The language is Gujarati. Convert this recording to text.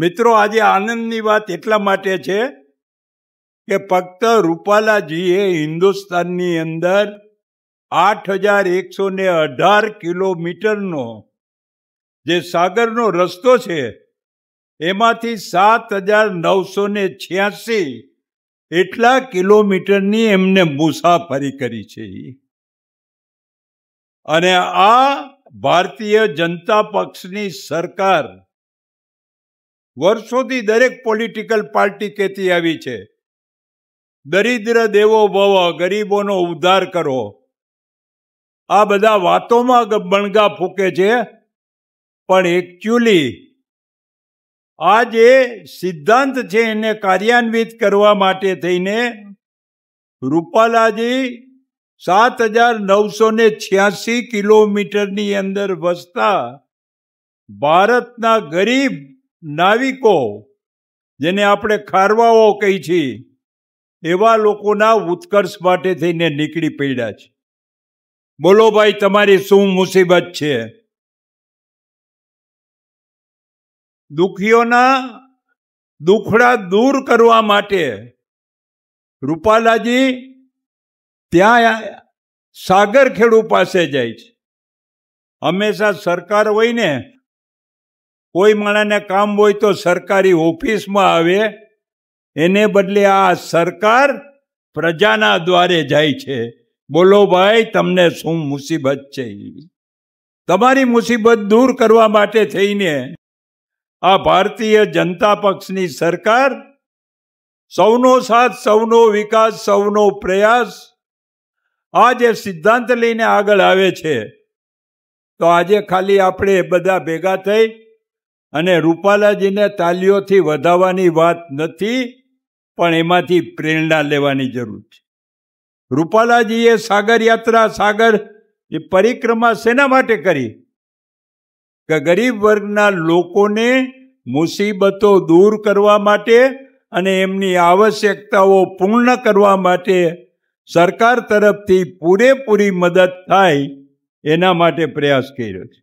મિત્રો આજે આનંદની વાત એટલા માટે છે કે ફક્ત રૂપાલાજીએ હિન્દુસ્તાનની અંદર આઠ હજાર એકસો ને અઢાર કિલોમીટરનો જે સાગરનો રસ્તો છે એમાંથી સાત હજાર નવસો ને છ્યાસી એટલા કિલોમીટરની એમને મુસાફરી કરી છે અને આ ભારતીય જનતા પક્ષની સરકાર વર્ષોથી દરેક પોલિટિકલ પાર્ટી કહેતી આવી છે દરિદ્ર દેવો ભવ ગરીબોનો ઉદ્ધાર કરો આ બધા વાતોમાં બણગા ફૂકે છે પણ એકચ્યુઅલી આ જે સિદ્ધાંત છે એને કાર્યાન્વિત કરવા માટે થઈને રૂપાલાજી સાત હજાર નવસો ને છ્યાસી કિલોમીટરની અંદર વસતા ભારતના ગરીબ નાવિકો જેને આપણે ખારવાઓ કહી છીએ એવા લોકોના ઉત્કર્ષ માટે થઈને નીકળી પડ્યા છે બોલો ભાઈ તમારી શું મુસીબત છે દુખીઓના દુખડા દૂર કરવા માટે રૂપાલાજી ત્યાં સાગર ખેડૂ પાસે જાય છે હંમેશા સરકાર હોય ને કોઈ માણસને કામ હોય તો સરકારી ઓફિસમાં આવે એને બદલે આ સરકાર પ્રજાના દ્વારે જાય છે બોલો ભાઈ તમને શું મુસીબત છે તમારી મુસીબત દૂર કરવા માટે થઈને આ ભારતીય જનતા પક્ષની સરકાર સૌનો સાથ સૌનો વિકાસ સૌનો પ્રયાસ આ જે સિદ્ધાંત લઈને આગળ આવે છે તો આજે ખાલી આપણે બધા ભેગા થઈ અને રૂપાલાજીને તાલીઓથી વધાવવાની વાત નથી પણ એમાંથી પ્રેરણા લેવાની જરૂર છે રૂપાલાજીએ સાગર યાત્રા સાગર પરિક્રમા શેના માટે કરી કે ગરીબ વર્ગના લોકોને મુસીબતો દૂર કરવા માટે અને એમની આવશ્યકતાઓ પૂર્ણ કરવા માટે સરકાર તરફથી પૂરેપૂરી મદદ થાય એના માટે પ્રયાસ કર્યો છે